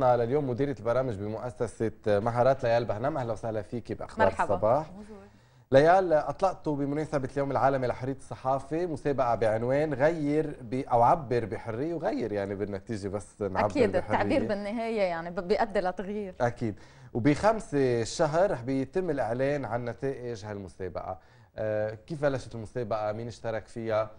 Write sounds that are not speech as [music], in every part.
ضيفتنا لليوم مديرة البرامج بمؤسسة مهارات ليال بهنم أهلا وسهلا فيك بأخبار مرحبا. الصباح ليال أطلقتوا بمناسبة اليوم العالمي لحرية الصحافة مسابقة بعنوان غير ب... أو عبر بحرية وغير يعني بالنتيجة بس نعبر أكيد بحرية. التعبير بالنهاية يعني بيؤدي لتغيير أكيد وبخمسة شهر بيتم الإعلان عن نتائج هالمسابقة آه، كيف بلشت المسابقة مين اشترك فيها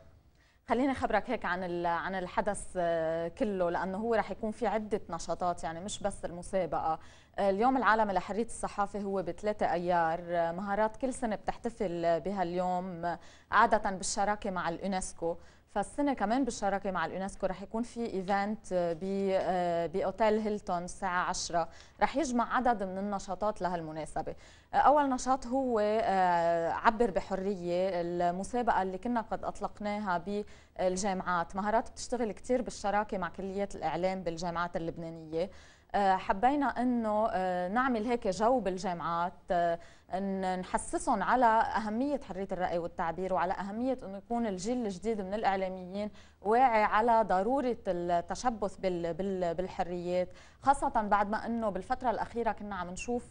خليني خبرك هيك عن عن الحدث آه، كله لانه هو راح يكون في عده نشاطات يعني مش بس المسابقه آه، اليوم العالمي لحريه الصحافه هو 3 ايار آه، مهارات كل سنه بتحتفل اليوم عاده بالشراكه مع اليونسكو فالسنة كمان بالشراكة مع اليونسكو رح يكون في ايفنت آه، آه، بأوتيل هيلتون الساعة 10 رح يجمع عدد من النشاطات لهالمناسبة آه، أول نشاط هو عبر بحرية المسابقة اللي كنا قد أطلقناها بالجامعات مهارات بتشتغل كتير بالشراكة مع كلية الإعلام بالجامعات اللبنانية آه، حبينا انه آه، نعمل هيك جو بالجامعات آه، نحسسهم على أهمية حرية الرأي والتعبير وعلى أهمية أنه يكون الجيل الجديد من الإعلاميين واعي على ضرورة التشبث بالحريات خاصة بعد ما أنه بالفترة الأخيرة كنا عم نشوف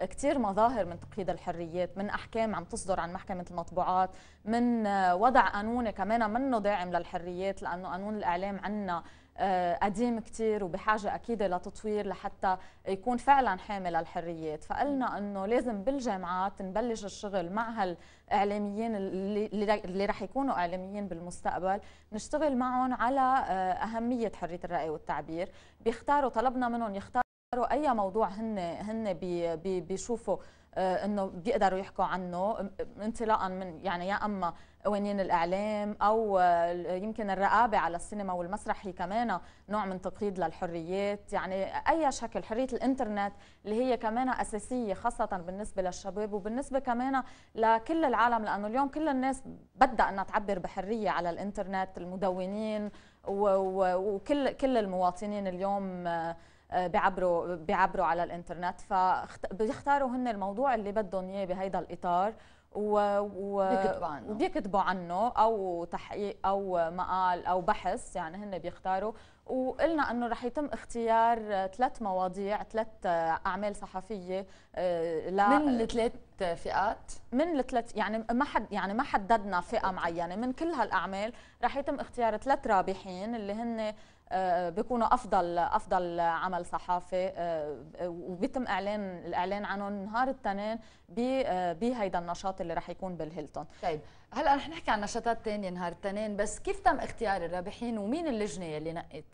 كثير مظاهر من تقييد الحريات من أحكام عم تصدر عن محكمة المطبوعات من وضع قانوني كمان منه داعم للحريات لأنه قانون الإعلام عندنا آه، قديم كثير وبحاجه اكيد لتطوير لحتى يكون فعلا حامي للحريات فقلنا انه لازم بالجامعات نبلش الشغل مع هالاعلاميين اللي, اللي رح يكونوا اعلاميين بالمستقبل نشتغل معهم على آه، اهميه حريه الراي والتعبير بيختاروا طلبنا منهم يختاروا اي موضوع هن هن بي بي بيشوفوا آه، انه بيقدروا يحكوا عنه انطلاقا من يعني يا اما قوانين الاعلام او آه، يمكن الرقابه على السينما والمسرح هي كمان نوع من تقييد للحريات يعني اي شكل حريه الانترنت اللي هي كمان اساسيه خاصه بالنسبه للشباب وبالنسبه كمان لكل العالم لانه اليوم كل الناس بدها انها تعبر بحريه على الانترنت المدونين وكل كل المواطنين اليوم آه، آه، بيعبروا بيعبروا على الانترنت فبيختاروا هن الموضوع اللي بدهم اياه بهيدا الاطار و... و... بيكتبوا عنه وبيكتبوا عنه او تحقيق او مقال او بحث يعني هن بيختاروا وقلنا انه رح يتم اختيار ثلاث مواضيع ثلاث اعمال صحفيه آه، ل من الثلاث فئات من الثلاث يعني ما حد يعني ما حددنا فئه معينه من كل هالاعمال رح يتم اختيار ثلاث رابحين اللي هن آه، بيكونوا افضل افضل عمل صحافي آه، وبيتم اعلان الاعلان عنهم نهار التنين آه، بهيدا النشاط اللي رح يكون بالهيلتون طيب هلا رح نحكي عن نشاطات ثانيه نهار التنين بس كيف تم اختيار الرابحين ومين اللجنه اللي نقت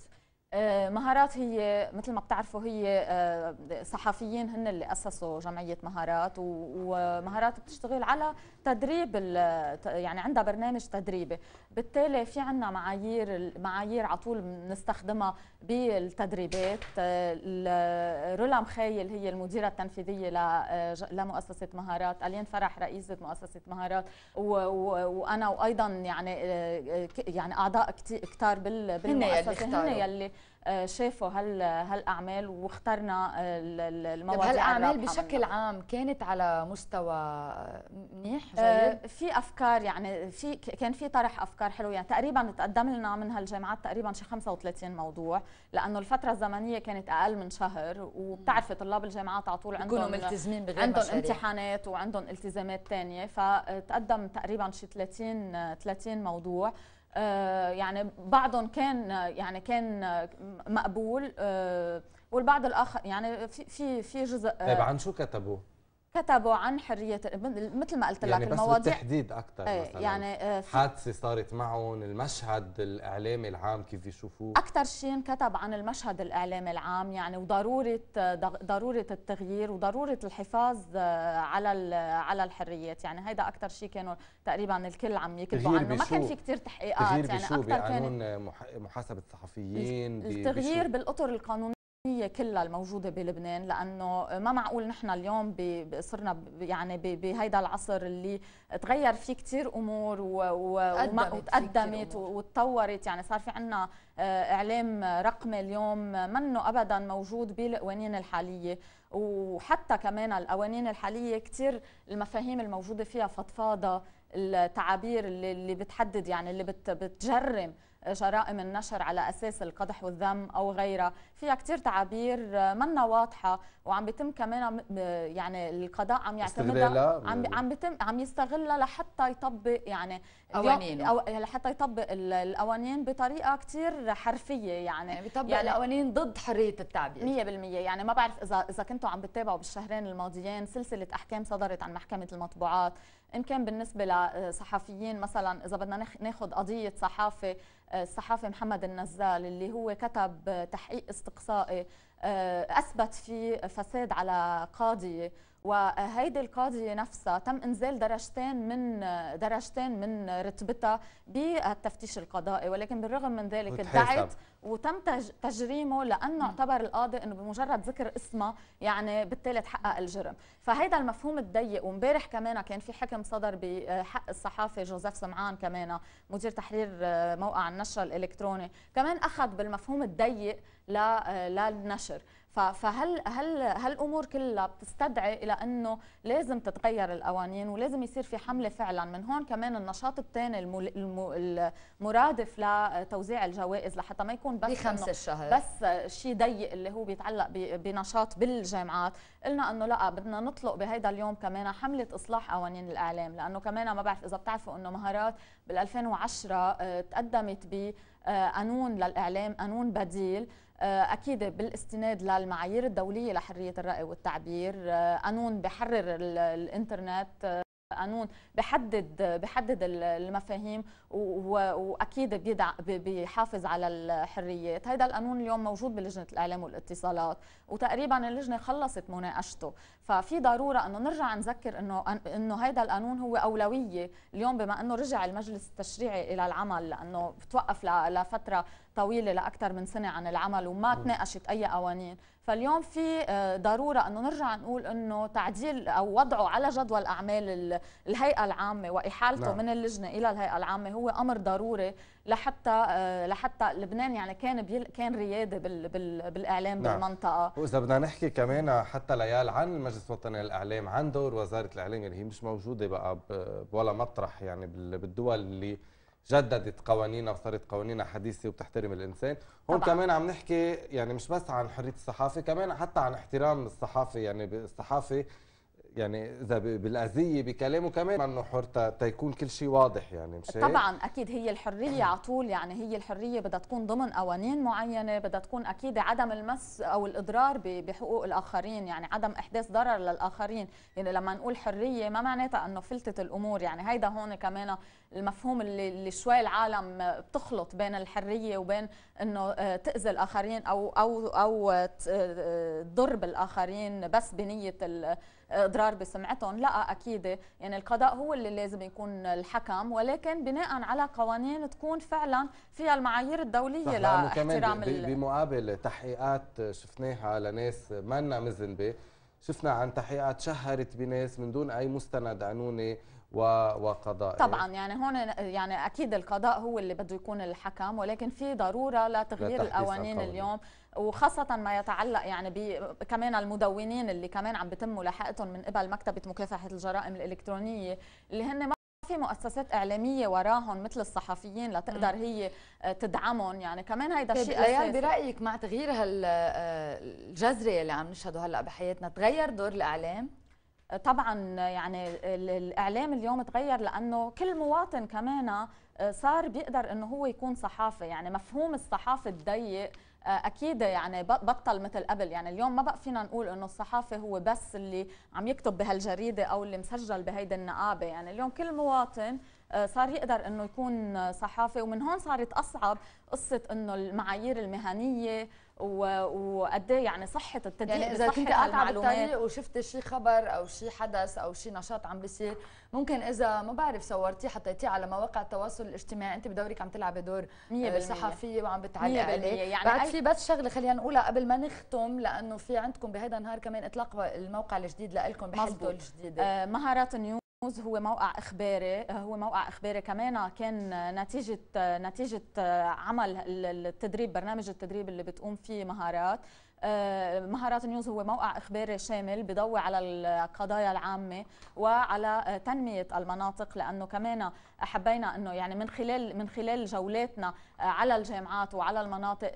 مهارات هي مثل ما بتعرفوا هي صحفيين هن اللي اسسوا جمعيه مهارات ومهارات بتشتغل على تدريب يعني عندها برنامج تدريبي بالتالي في عنا معايير معايير على طول بنستخدمها بالتدريبات آه، رولا مخايل هي المديرة التنفيذية آه، لمؤسسة مهارات ألين فرح رئيسة مؤسسة مهارات وأنا وأيضا يعني آه، يعني أعضاء كتار بالمؤسسة هن يلي آه، شافوا هال هالاعمال واخترنا آه، المواضيع طب هالاعمال بشكل عام كانت على مستوى منيح آه، جيد في افكار يعني في كان في طرح افكار حلوه يعني تقريبا تقدم لنا من هالجامعات تقريبا شي 35 موضوع لانه الفتره الزمنيه كانت اقل من شهر وبتعرفي طلاب الجامعات على طول عندهم ملتزمين بغير عندهم مشاريع. امتحانات وعندهم التزامات ثانيه فتقدم تقريبا شي 30 30 موضوع آه، يعني بعضهم كان يعني كان مقبول آه، والبعض الاخر يعني في في في جزء آه، طيب عن شو كتبوا؟ كتبوا عن حريه مثل ما قلت لك يعني لك بس بالتحديد اكثر إيه، مثلا يعني آه، حادثه صارت معهم المشهد الاعلامي العام كيف يشوفوه اكثر شيء انكتب عن المشهد الاعلامي العام يعني وضروره آه، ضروره التغيير وضروره الحفاظ آه، على على الحريات يعني هيدا اكثر شيء كانوا تقريبا الكل عم يكتبوا عنه ما كان في كثير تحقيقات يعني اكثر كان محاسبه الصحفيين التغيير بالأطر القانونيه الثقافيه كلها الموجوده بلبنان لانه ما معقول نحن اليوم صرنا يعني بهيدا العصر اللي تغير فيه كثير امور وتقدمت وتطورت يعني صار في عندنا آه، اعلام رقمي اليوم منه ابدا موجود بالقوانين الحاليه وحتى كمان القوانين الحاليه كثير المفاهيم الموجوده فيها فضفاضه التعابير اللي, اللي بتحدد يعني اللي بتجرم جرائم النشر على أساس القدح والذم أو غيرها فيها كثير تعابير آه، منا واضحة وعم بيتم كمان آه، يعني القضاء عم يعتمدها عم عم بيتم عم يستغلها لحتى يطبق يعني قوانين أو لحتى يطبق القوانين بطريقة كثير حرفية يعني, يعني بيطبق يعني القوانين ضد حرية التعبير 100% يعني ما بعرف إذا إذا كنتوا عم بتتابعوا بالشهرين الماضيين سلسلة أحكام صدرت عن محكمة المطبوعات ان كان بالنسبه لصحفيين مثلا اذا بدنا ناخذ قضيه صحافه آه، الصحافي محمد النزال اللي هو كتب تحقيق استقصائي آه، اثبت فيه فساد على قاضيه وهيدي القاضية نفسها تم إنزال درجتين من درجتين من رتبتها بالتفتيش القضائي ولكن بالرغم من ذلك ادعت وتم تجريمه لأنه اعتبر القاضي أنه بمجرد ذكر اسمها يعني بالتالي تحقق الجرم فهيدا المفهوم الضيق ومبارح كمان كان في حكم صدر بحق الصحافي جوزيف سمعان كمان مدير تحرير موقع النشر الإلكتروني كمان أخذ بالمفهوم الضيق للنشر فهل هل هالامور كلها بتستدعي الى انه لازم تتغير القوانين ولازم يصير في حمله فعلا من هون كمان النشاط الثاني المرادف لتوزيع الجوائز لحتى ما يكون بس بخمسة الشهر بس شيء ضيق اللي هو بيتعلق بنشاط بالجامعات قلنا انه لا بدنا نطلق بهيدا اليوم كمان حمله اصلاح قوانين الاعلام لانه كمان ما بعرف اذا بتعرفوا انه مهارات بال2010 آه، تقدمت ب قانون آه، للاعلام قانون بديل آه، اكيد بالاستناد للمعايير الدوليه لحريه الراي والتعبير قانون آه، بحرر الانترنت قانون بحدد بحدد المفاهيم واكيد بيدع بيحافظ على الحريات هذا القانون اليوم موجود بلجنه الاعلام والاتصالات وتقريبا اللجنه خلصت مناقشته ففي ضروره انه نرجع نذكر انه انه هذا القانون هو اولويه اليوم بما انه رجع المجلس التشريعي الى العمل لانه توقف لفتره طويله لاكثر من سنه عن العمل وما تناقشت اي قوانين فاليوم في آه، ضروره انه نرجع نقول انه تعديل او وضعه على جدول اعمال الهيئه العامه واحالته نعم. من اللجنه الى الهيئه العامه هو امر ضروري لحتى آه، لحتى لبنان يعني كان بيل كان ريادي بال بال بالاعلام نعم. بالمنطقه واذا بدنا نحكي كمان حتى ليال عن المجلس المجلس الوطني للاعلام عن دور وزاره الاعلام اللي يعني هي مش موجوده بقى ولا مطرح يعني بالدول اللي جددت قوانينها وصارت قوانينها حديثه وبتحترم الانسان هون كمان عم نحكي يعني مش بس عن حريه الصحافه كمان حتى عن احترام الصحافه يعني الصحافه يعني اذا بالاذيه بكلامه كمان انه حر تيكون كل شيء واضح يعني مش طبعا اكيد هي الحريه على طول يعني هي الحريه بدها تكون ضمن قوانين معينه بدها تكون اكيد عدم المس او الاضرار بحقوق الاخرين يعني عدم احداث ضرر للاخرين يعني لما نقول حريه ما معناتها انه فلتت الامور يعني هيدا هون كمان المفهوم اللي, اللي شوي العالم بتخلط بين الحريه وبين انه آه، تاذي الاخرين او او او آه، آه، تضر بالاخرين بس بنيه اضرار بسمعتهم لا اكيد يعني القضاء هو اللي لازم يكون الحكم ولكن بناء على قوانين تكون فعلا فيها المعايير الدوليه لاحترام بمقابل تحقيقات شفناها لناس منا مذنبه شفنا عن تحقيقات شهرت بناس من دون اي مستند قانوني وقضاء طبعا يعني هون يعني اكيد القضاء هو اللي بده يكون الحكم ولكن في ضروره لتغيير القوانين اليوم وخاصة ما يتعلق يعني كمان المدونين اللي كمان عم بتم ملاحقتهم من قبل مكتبة مكافحة الجرائم الإلكترونية اللي هن ما في مؤسسات اعلاميه وراهم مثل الصحفيين لتقدر هي آه، تدعمهم يعني كمان هيدا الشيء طيب، اساسي برايك مع تغيير هالجذري آه، اللي عم نشهده هلا بحياتنا تغير دور الاعلام طبعا يعني الاعلام اليوم تغير لانه كل مواطن كمان آه، صار بيقدر انه هو يكون صحافي يعني مفهوم الصحافه الضيق آه، اكيد يعني بطل مثل قبل يعني اليوم ما بقى فينا نقول انه الصحافي هو بس اللي عم يكتب بهالجريده او اللي مسجل بهيدي النقابه يعني اليوم كل مواطن آه، صار يقدر انه يكون صحافي ومن هون صارت اصعب قصه انه المعايير المهنيه وقد ايه يعني صحه التدقيق يعني اذا كنت قاطعه بالطريق وشفت شي خبر او شي حدث او شي نشاط عم بيصير ممكن اذا ما بعرف صورتيه حطيتيه على مواقع التواصل الاجتماعي انت بدورك عم تلعبي دور آه، صحفيه وعم بتعلقي عليه يعني بعد في بس شغله خلينا نقولها قبل ما نختم لانه في عندكم بهذا النهار كمان اطلاق الموقع الجديد لكم بحلته الجديده آه مهارات نيوز موز هو موقع اخباري هو موقع اخباري كمان كان نتيجه نتيجه عمل التدريب برنامج التدريب اللي بتقوم فيه مهارات آه، مهارات نيوز هو موقع اخباري شامل بضوي على القضايا العامه وعلى آه، تنميه المناطق لانه كمان حبينا انه يعني من خلال من خلال جولاتنا آه، على الجامعات وعلى المناطق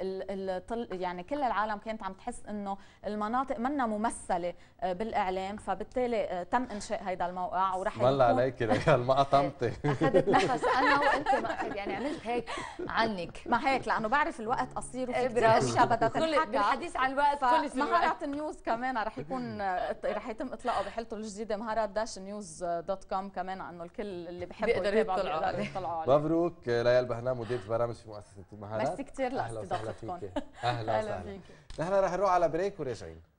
يعني كل العالم كانت عم تحس انه المناطق منا ممثله بالاعلام فبالتالي تم انشاء هذا الموقع ورح يكون عليك ريال ما قطمتي [laughs] اخذت نفس انا وانت ما يعني عملت هيك عنك ما هيك لانه بعرف الوقت قصير وفي إيه، كثير اشياء بدها تنحكى الحديث عن الوقت مهارات النيوز كمان رح يكون آه، رح يتم اطلاقه بحلته الجديده مهارات داش نيوز آه، دوت كوم كمان انه الكل اللي بحبه بيقدر يطلعوا عليه مبروك آه، ليال بهنام مديره برامج في مؤسسه مهارات ميرسي كثير لاستضافتكم اهلا وسهلا [laughs] نحن رح نروح على بريك وراجعين